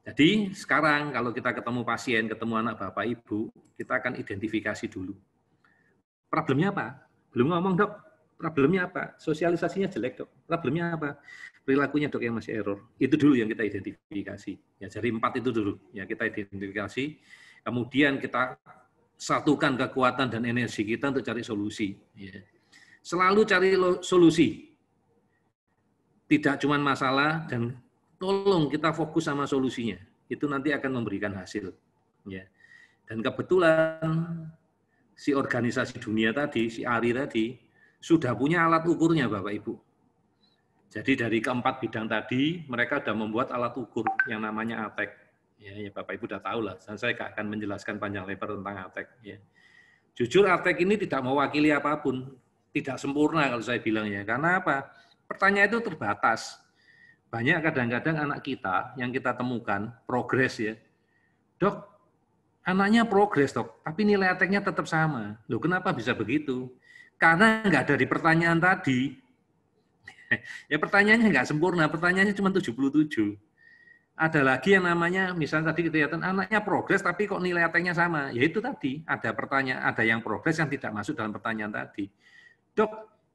Jadi sekarang kalau kita ketemu pasien, ketemu anak bapak ibu, kita akan identifikasi dulu. Problemnya apa? Belum ngomong dok, problemnya apa? Sosialisasinya jelek dok, problemnya apa? Perilakunya dok yang masih error. Itu dulu yang kita identifikasi. Ya, jadi empat itu dulu ya kita identifikasi. Kemudian kita satukan kekuatan dan energi kita untuk cari solusi. Ya. Selalu cari solusi. Tidak cuma masalah dan tolong kita fokus sama solusinya. Itu nanti akan memberikan hasil. Ya. Dan kebetulan si organisasi dunia tadi, si ARI tadi, sudah punya alat ukurnya Bapak Ibu. Jadi dari keempat bidang tadi, mereka sudah membuat alat ukur yang namanya ATEK. Ya, ya Bapak Ibu sudah tahu lah, dan saya akan menjelaskan panjang lebar tentang ATEK. Ya. Jujur ATEK ini tidak mewakili apapun, tidak sempurna kalau saya bilangnya Karena apa? Pertanyaan itu terbatas banyak kadang-kadang anak kita yang kita temukan progres ya. Dok, anaknya progres dok, tapi nilai ateknya tetap sama. Loh kenapa bisa begitu? Karena nggak dari pertanyaan tadi. ya pertanyaannya nggak sempurna, pertanyaannya cuma 77. Ada lagi yang namanya, misalnya tadi kelihatan anaknya progres tapi kok nilai ateknya sama. Ya itu tadi, ada pertanyaan, ada yang progres yang tidak masuk dalam pertanyaan tadi. Dok,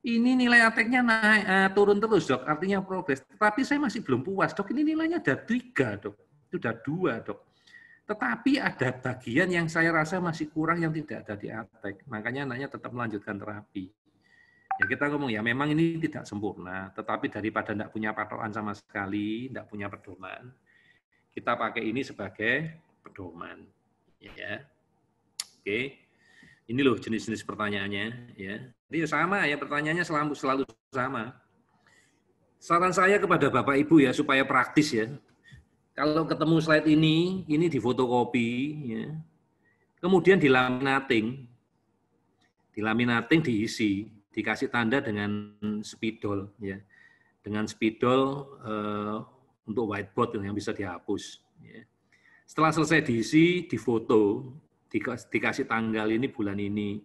ini nilai ateknya naik, uh, turun terus dok, artinya progres. Tapi saya masih belum puas dok, ini nilainya ada tiga dok, itu ada dua dok. Tetapi ada bagian yang saya rasa masih kurang yang tidak ada di atek, makanya anaknya tetap melanjutkan terapi. Ya kita ngomong ya, memang ini tidak sempurna, tetapi daripada tidak punya patokan sama sekali, tidak punya pedoman, kita pakai ini sebagai pedoman. Ya, oke. Okay ini loh jenis-jenis pertanyaannya ya. Jadi sama ya pertanyaannya selalu selalu sama. Saran saya kepada Bapak Ibu ya supaya praktis ya. Kalau ketemu slide ini, ini difotokopi ya. Kemudian dilaminating. Dilaminating diisi, dikasih tanda dengan spidol ya. Dengan spidol eh, untuk whiteboard yang bisa dihapus ya. Setelah selesai diisi, difoto, dikasih tanggal ini bulan ini.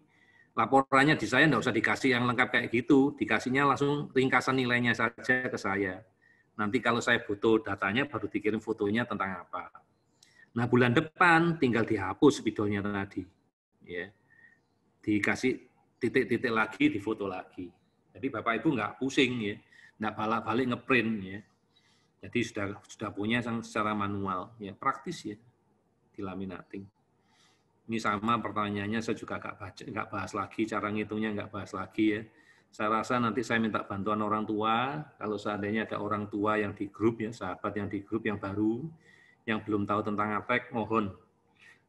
Laporannya di saya nggak usah dikasih yang lengkap kayak gitu, dikasihnya langsung ringkasan nilainya saja ke saya. Nanti kalau saya butuh datanya baru dikirim fotonya tentang apa. Nah bulan depan tinggal dihapus videonya tadi, ya dikasih titik-titik lagi, di foto lagi. Jadi bapak ibu nggak pusing ya, nggak balik balik ngeprint ya. Jadi sudah sudah punya secara manual ya praktis ya di laminating. Ini sama pertanyaannya, saya juga nggak baca, nggak bahas lagi, cara ngitungnya nggak bahas lagi ya. Saya rasa nanti saya minta bantuan orang tua, kalau seandainya ada orang tua yang di grup ya, sahabat yang di grup yang baru, yang belum tahu tentang APEK, mohon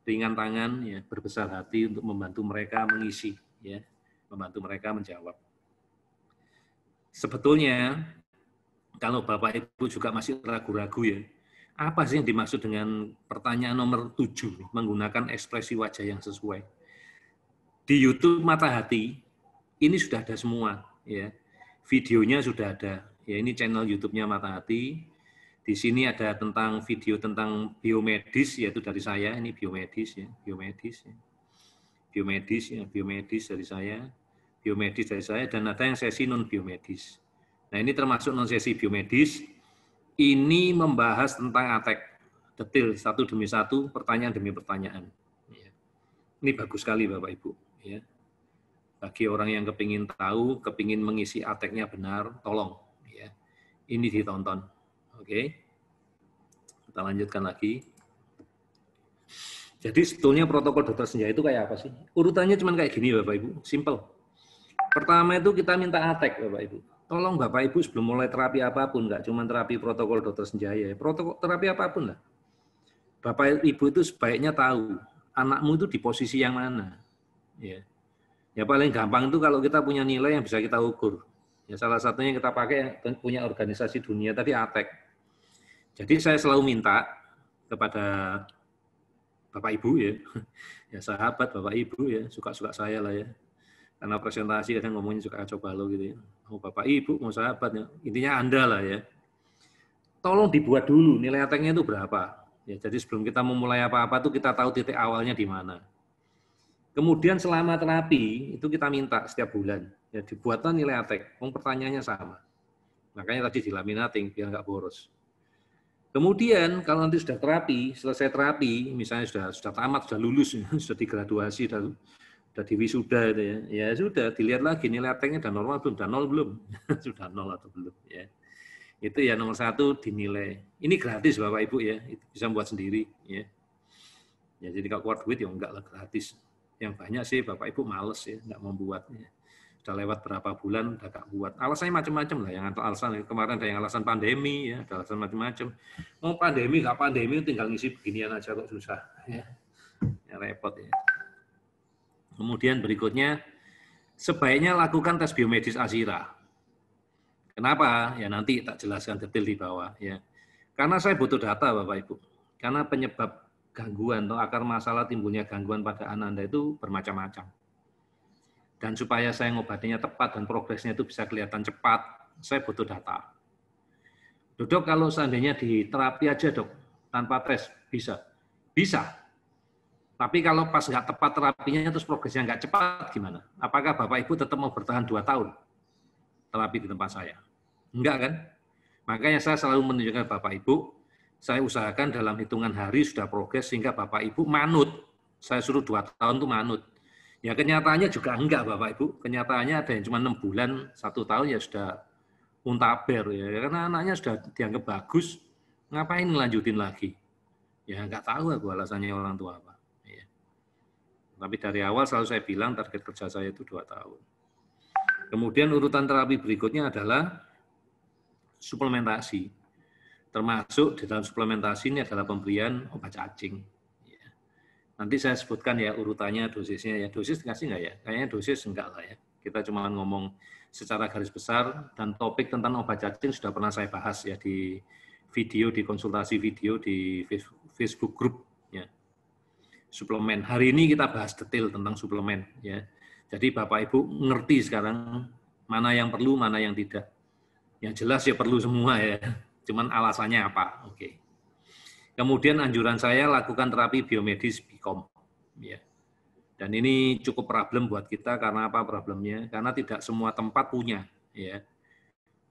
ringan tangan, ya, berbesar hati untuk membantu mereka mengisi, ya, membantu mereka menjawab. Sebetulnya kalau Bapak Ibu juga masih ragu-ragu ya, apa sih yang dimaksud dengan pertanyaan nomor tujuh menggunakan ekspresi wajah yang sesuai. Di YouTube Mata Hati ini sudah ada semua ya. Videonya sudah ada. Ya ini channel YouTube-nya Mata Hati. Di sini ada tentang video tentang biomedis yaitu dari saya ini biomedis ya, biomedis ya. Biomedis ya, biomedis dari saya, biomedis dari saya dan ada yang sesi non biomedis. Nah, ini termasuk non sesi biomedis ini membahas tentang atek detail satu demi satu, pertanyaan demi pertanyaan. Iya. Ini bagus sekali Bapak Ibu. Ya. Bagi orang yang kepingin tahu, kepingin mengisi ateknya benar, tolong. Ya. Ini ditonton. Oke. Kita lanjutkan lagi. Jadi sebetulnya protokol dokter senja itu kayak apa sih? Urutannya cuma kayak gini Bapak Ibu, simple. Pertama itu kita minta atek Bapak Ibu tolong Bapak Ibu sebelum mulai terapi apapun, nggak cuma terapi protokol dokter Senjaya, ya, protokol terapi apapun lah. Bapak Ibu itu sebaiknya tahu anakmu itu di posisi yang mana. Ya. Ya paling gampang itu kalau kita punya nilai yang bisa kita ukur. Ya salah satunya yang kita pakai yang punya organisasi dunia tadi atek Jadi saya selalu minta kepada Bapak Ibu ya, ya sahabat Bapak Ibu ya, suka-suka saya lah ya, karena presentasi kadang ngomongnya suka kacau balau gitu ya. Mau oh, bapak ibu, mau sahabat, ya. intinya anda lah ya. Tolong dibuat dulu nilai ateknya itu berapa. Ya, jadi sebelum kita memulai apa-apa tuh kita tahu titik awalnya di mana. Kemudian selama terapi itu kita minta setiap bulan ya dibuatlah nilai atek. Wong pertanyaannya sama. Makanya tadi dilaminating biar nggak boros. Kemudian kalau nanti sudah terapi, selesai terapi, misalnya sudah sudah tamat, sudah lulus, sudah digraduasi, sudah sudah di wisuda itu ya. Ya sudah dilihat lagi nilai ratingnya sudah normal belum, Sudah nol belum, sudah nol atau belum ya. Itu ya nomor satu dinilai. Ini gratis Bapak Ibu ya, itu bisa buat sendiri ya. Ya jadi kalau keluar duit ya enggak lah gratis. Yang banyak sih Bapak Ibu males ya, enggak membuatnya. Sudah lewat berapa bulan udah enggak buat. Alasannya macam-macam lah, yang atau alasan kemarin ada yang alasan pandemi ya, ada alasan macam-macam. Mau oh, pandemi enggak pandemi tinggal ngisi beginian aja kok susah ya. ya repot ya. Kemudian berikutnya, sebaiknya lakukan tes biomedis Azira. Kenapa? Ya nanti tak jelaskan detail di bawah. Ya. Karena saya butuh data Bapak Ibu. Karena penyebab gangguan atau akar masalah timbulnya gangguan pada anak Anda itu bermacam-macam. Dan supaya saya ngobatinya tepat dan progresnya itu bisa kelihatan cepat, saya butuh data. Dok, kalau seandainya di terapi aja dok, tanpa tes, bisa? Bisa, tapi kalau pas nggak tepat terapinya terus progresnya nggak cepat gimana? Apakah Bapak Ibu tetap mau bertahan dua tahun terapi di tempat saya? Enggak kan? Makanya saya selalu menunjukkan Bapak Ibu, saya usahakan dalam hitungan hari sudah progres sehingga Bapak Ibu manut. Saya suruh dua tahun tuh manut. Ya kenyataannya juga enggak Bapak Ibu. Kenyataannya ada yang cuma enam bulan, satu tahun ya sudah untaber, ya karena anaknya sudah dianggap bagus ngapain ngelanjutin lagi ya nggak tahu aku alasannya orang tua apa tapi dari awal selalu saya bilang target kerja saya itu dua tahun. Kemudian urutan terapi berikutnya adalah suplementasi. Termasuk di dalam suplementasi ini adalah pemberian obat cacing. Ya. Nanti saya sebutkan ya urutannya, dosisnya ya. Dosis dikasih nggak ya? Kayaknya dosis enggak lah ya. Kita cuma ngomong secara garis besar dan topik tentang obat cacing sudah pernah saya bahas ya di video, di konsultasi video di Facebook group suplemen. Hari ini kita bahas detail tentang suplemen ya. Jadi Bapak Ibu ngerti sekarang mana yang perlu, mana yang tidak. Yang jelas ya perlu semua ya. Cuman alasannya apa? Oke. Kemudian anjuran saya lakukan terapi biomedis Bicom ya. Dan ini cukup problem buat kita karena apa problemnya? Karena tidak semua tempat punya ya.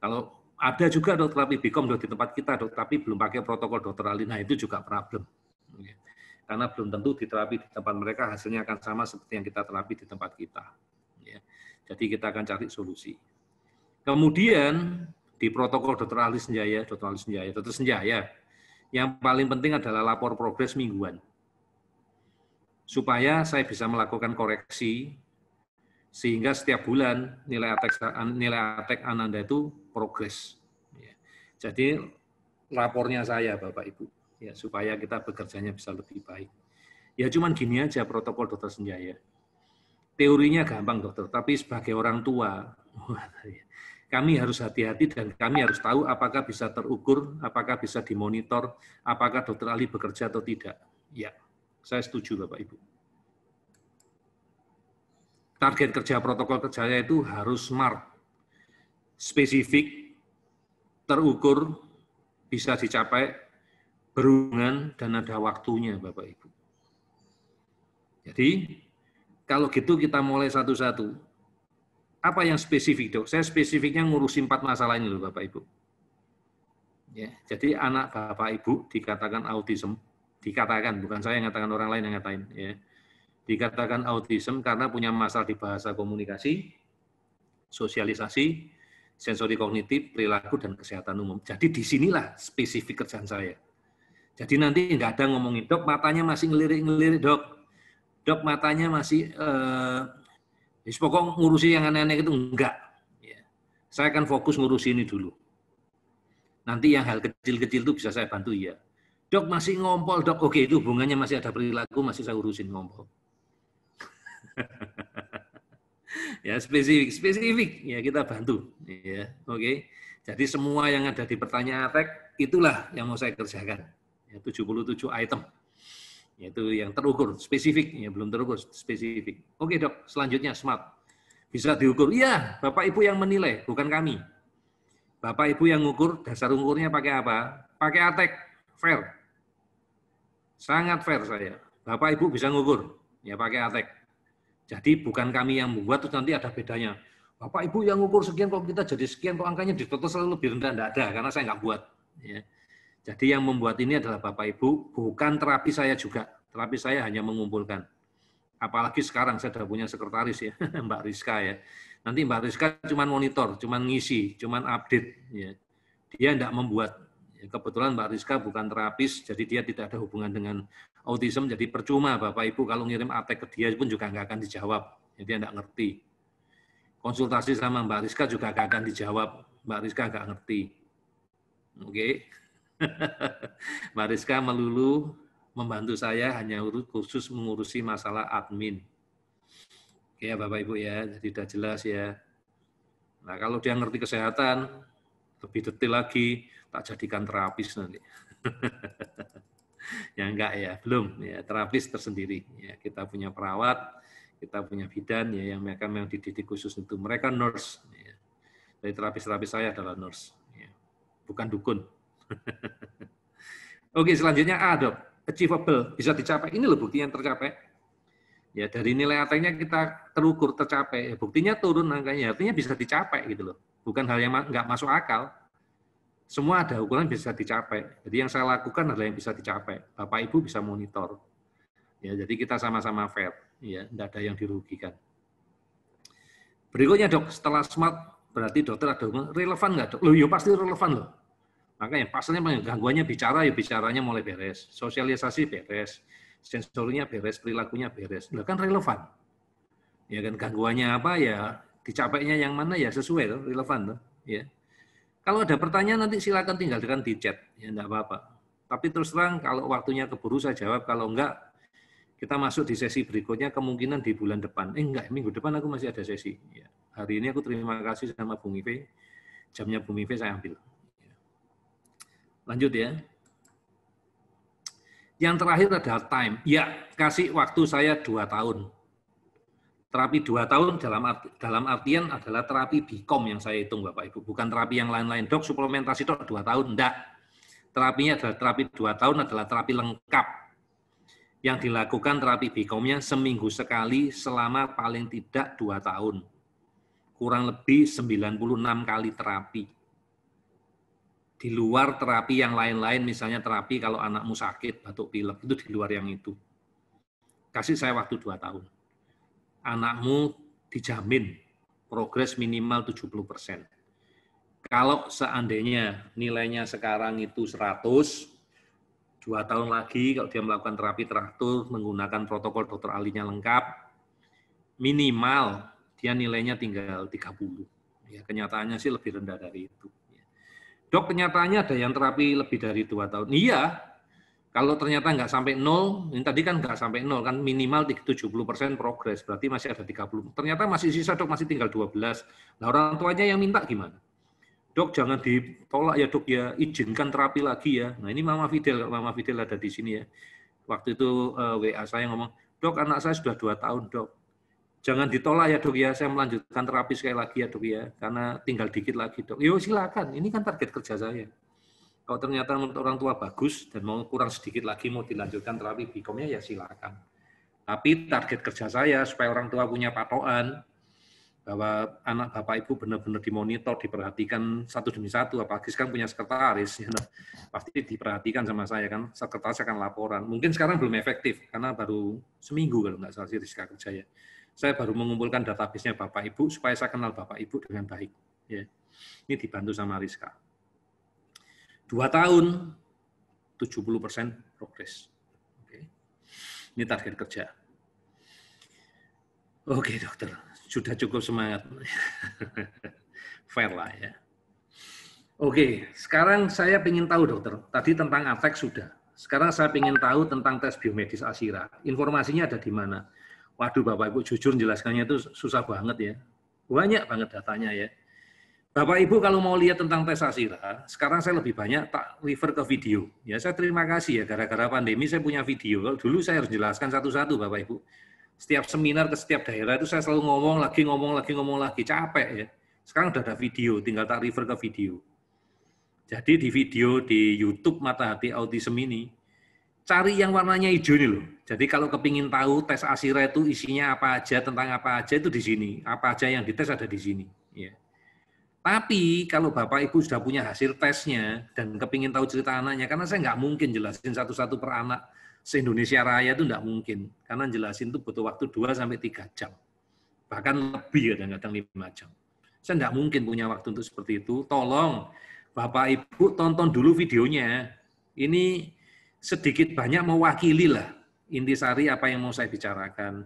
Kalau ada juga dokter terapi Bicom di tempat kita dok, tapi belum pakai protokol dokter alina itu juga problem karena belum tentu di terapi di tempat mereka hasilnya akan sama seperti yang kita terapi di tempat kita. Ya. Jadi kita akan cari solusi. Kemudian di protokol Dr. Ali Senjaya, Dr. Ali Senjaya, Dr. Senjaya, yang paling penting adalah lapor progres mingguan. Supaya saya bisa melakukan koreksi sehingga setiap bulan nilai atek nilai atek Ananda itu progres. Ya. Jadi lapornya saya Bapak Ibu ya supaya kita bekerjanya bisa lebih baik. Ya cuman gini aja protokol dokter Senjaya. Teorinya gampang dokter, tapi sebagai orang tua kami harus hati-hati dan kami harus tahu apakah bisa terukur, apakah bisa dimonitor, apakah dokter ali bekerja atau tidak. Ya, saya setuju Bapak Ibu. Target kerja protokol kerjanya itu harus smart, spesifik, terukur, bisa dicapai, berhubungan dan ada waktunya Bapak Ibu. Jadi kalau gitu kita mulai satu-satu. Apa yang spesifik dok? Saya spesifiknya ngurusin empat masalah ini loh Bapak Ibu. Ya, jadi anak Bapak Ibu dikatakan autism, dikatakan bukan saya yang ngatakan orang lain yang ngatain ya. Dikatakan autism karena punya masalah di bahasa komunikasi, sosialisasi, sensori kognitif, perilaku, dan kesehatan umum. Jadi disinilah spesifik kerjaan saya. Jadi nanti tidak ada ngomongin, dok matanya masih ngelirik-ngelirik dok, dok matanya masih, eh, pokok ngurusi yang aneh-aneh itu enggak. Ya. Saya akan fokus ngurusi ini dulu. Nanti yang hal kecil-kecil itu bisa saya bantu ya. Dok masih ngompol dok, oke itu hubungannya masih ada perilaku, masih saya urusin ngompol. ya spesifik, spesifik ya kita bantu. Ya, oke. Jadi semua yang ada di pertanyaan tek itulah yang mau saya kerjakan ya, 77 item. Yaitu yang terukur, spesifik, ya, belum terukur, spesifik. Oke dok, selanjutnya smart. Bisa diukur, iya Bapak Ibu yang menilai, bukan kami. Bapak Ibu yang ngukur, dasar ukurnya pakai apa? Pakai atek, fair. Sangat fair saya. Bapak Ibu bisa ngukur, ya pakai atek. Jadi bukan kami yang membuat, terus nanti ada bedanya. Bapak Ibu yang ngukur sekian, kok kita jadi sekian, kok angkanya ditutup selalu lebih rendah, tidak ada, karena saya nggak buat. Ya. Jadi yang membuat ini adalah Bapak Ibu, bukan terapi saya juga. Terapi saya hanya mengumpulkan. Apalagi sekarang saya sudah punya sekretaris ya, Mbak Rizka ya. Nanti Mbak Rizka cuma monitor, cuma ngisi, cuma update. Ya. Dia tidak membuat. Ya, kebetulan Mbak Rizka bukan terapis, jadi dia tidak ada hubungan dengan autism. Jadi percuma Bapak Ibu kalau ngirim atek ke dia pun juga nggak akan dijawab. Jadi ya, tidak ngerti. Konsultasi sama Mbak Rizka juga nggak akan dijawab. Mbak Rizka nggak ngerti. Oke. Okay. Mariska melulu membantu saya hanya khusus mengurusi masalah admin. Oke Ya Bapak Ibu ya, jadi sudah jelas ya. Nah kalau dia ngerti kesehatan, lebih detail lagi, tak jadikan terapis nanti. ya enggak ya, belum ya terapis tersendiri. Ya, kita punya perawat, kita punya bidan ya yang mereka memang dididik khusus itu. Mereka nurse. Ya. Jadi terapis-terapis saya adalah nurse, ya. bukan dukun. Oke, selanjutnya A, dok. Achievable, bisa dicapai. Ini loh bukti yang tercapai. Ya, dari nilai artinya kita terukur, tercapai. Ya, buktinya turun angkanya, artinya bisa dicapai gitu loh. Bukan hal yang nggak masuk akal. Semua ada ukuran bisa dicapai. Jadi yang saya lakukan adalah yang bisa dicapai. Bapak Ibu bisa monitor. Ya, jadi kita sama-sama fair. Ya, nggak ada yang dirugikan. Berikutnya dok, setelah smart berarti dokter ada relevan nggak dok? Loh, ya pasti relevan loh. Makanya pasalnya gangguannya bicara ya bicaranya mulai beres, sosialisasi beres, sensornya beres, perilakunya beres. Lah kan relevan. Ya kan gangguannya apa ya dicapainya yang mana ya sesuai tuh, relevan loh. ya. Kalau ada pertanyaan nanti silakan tinggalkan di chat, ya enggak apa-apa. Tapi terus terang kalau waktunya keburu saya jawab, kalau enggak kita masuk di sesi berikutnya kemungkinan di bulan depan. Eh enggak, minggu depan aku masih ada sesi. Ya. Hari ini aku terima kasih sama Bung Ive. Jamnya Bung Ive saya ambil. Lanjut ya. Yang terakhir adalah time. Ya, kasih waktu saya dua tahun. Terapi dua tahun dalam arti, dalam artian adalah terapi BIKOM yang saya hitung Bapak Ibu, bukan terapi yang lain-lain. Dok, suplementasi dok dua tahun, enggak. Terapinya adalah terapi dua tahun adalah terapi lengkap. Yang dilakukan terapi bikomnya seminggu sekali selama paling tidak dua tahun. Kurang lebih 96 kali terapi di luar terapi yang lain-lain, misalnya terapi kalau anakmu sakit, batuk pilek, itu di luar yang itu. Kasih saya waktu dua tahun. Anakmu dijamin progres minimal 70%. Kalau seandainya nilainya sekarang itu 100, dua tahun lagi kalau dia melakukan terapi teratur menggunakan protokol dokter ahlinya lengkap, minimal dia nilainya tinggal 30. Ya, kenyataannya sih lebih rendah dari itu. Dok, kenyataannya ada yang terapi lebih dari dua tahun. Iya, kalau ternyata nggak sampai nol, ini tadi kan nggak sampai nol, kan minimal 70 persen progres, berarti masih ada 30. Ternyata masih sisa dok, masih tinggal 12. Nah orang tuanya yang minta gimana? Dok, jangan ditolak ya dok ya, izinkan terapi lagi ya. Nah ini Mama Fidel, Mama Fidel ada di sini ya. Waktu itu uh, eh, WA saya ngomong, dok anak saya sudah dua tahun dok, Jangan ditolak ya dok ya, saya melanjutkan terapi sekali lagi ya dok ya, karena tinggal dikit lagi dok. Yo silakan, ini kan target kerja saya. Kalau ternyata menurut orang tua bagus dan mau kurang sedikit lagi mau dilanjutkan terapi bikomnya ya silakan. Tapi target kerja saya supaya orang tua punya patokan bahwa anak bapak ibu benar-benar dimonitor, diperhatikan satu demi satu. Apalagi sekarang punya sekretaris, ya, pasti diperhatikan sama saya kan. Sekretaris akan laporan. Mungkin sekarang belum efektif karena baru seminggu kalau nggak salah sih kerja ya saya baru mengumpulkan database-nya Bapak Ibu supaya saya kenal Bapak Ibu dengan baik. Ya. Ini dibantu sama Rizka. Dua tahun, 70 persen progres. Ini target kerja. Oke dokter, sudah cukup semangat. Fair lah ya. Oke, sekarang saya ingin tahu dokter, tadi tentang afek sudah. Sekarang saya ingin tahu tentang tes biomedis Asira. Informasinya ada di mana? Waduh Bapak Ibu jujur jelaskannya itu susah banget ya. Banyak banget datanya ya. Bapak Ibu kalau mau lihat tentang tes Asira, sekarang saya lebih banyak tak refer ke video. Ya saya terima kasih ya gara-gara pandemi saya punya video. dulu saya harus jelaskan satu-satu Bapak Ibu. Setiap seminar ke setiap daerah itu saya selalu ngomong lagi, ngomong lagi, ngomong lagi, capek ya. Sekarang udah ada video, tinggal tak refer ke video. Jadi di video di YouTube Mata Hati Autism ini, cari yang warnanya hijau nih loh. Jadi kalau kepingin tahu tes Asira itu isinya apa aja, tentang apa aja itu di sini. Apa aja yang dites ada di sini. Ya. Tapi kalau Bapak Ibu sudah punya hasil tesnya dan kepingin tahu cerita anaknya, karena saya nggak mungkin jelasin satu-satu per anak se-Indonesia Raya itu nggak mungkin. Karena jelasin itu butuh waktu 2-3 jam. Bahkan lebih kadang-kadang 5 jam. Saya nggak mungkin punya waktu untuk seperti itu. Tolong Bapak Ibu tonton dulu videonya. Ini sedikit banyak mewakili lah intisari apa yang mau saya bicarakan.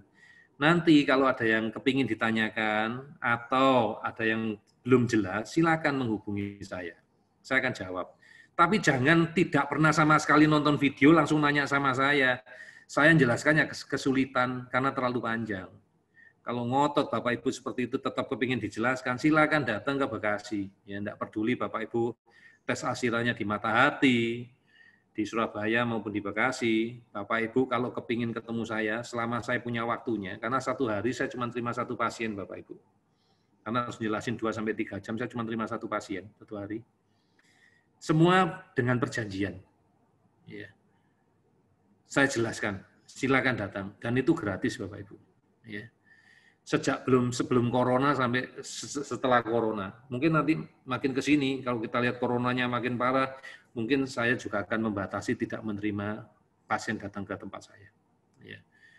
Nanti kalau ada yang kepingin ditanyakan atau ada yang belum jelas, silakan menghubungi saya. Saya akan jawab. Tapi jangan tidak pernah sama sekali nonton video langsung nanya sama saya. Saya jelaskannya kesulitan karena terlalu panjang. Kalau ngotot Bapak Ibu seperti itu tetap kepingin dijelaskan, silakan datang ke Bekasi. Ya, tidak peduli Bapak Ibu tes asirannya di mata hati, di Surabaya maupun di Bekasi, Bapak Ibu kalau kepingin ketemu saya selama saya punya waktunya, karena satu hari saya cuma terima satu pasien Bapak Ibu. Karena harus jelasin dua sampai tiga jam, saya cuma terima satu pasien satu hari. Semua dengan perjanjian. Ya. Saya jelaskan, silakan datang dan itu gratis Bapak Ibu. Ya sejak belum sebelum corona sampai setelah corona. Mungkin nanti makin ke sini kalau kita lihat coronanya makin parah, mungkin saya juga akan membatasi tidak menerima pasien datang ke tempat saya.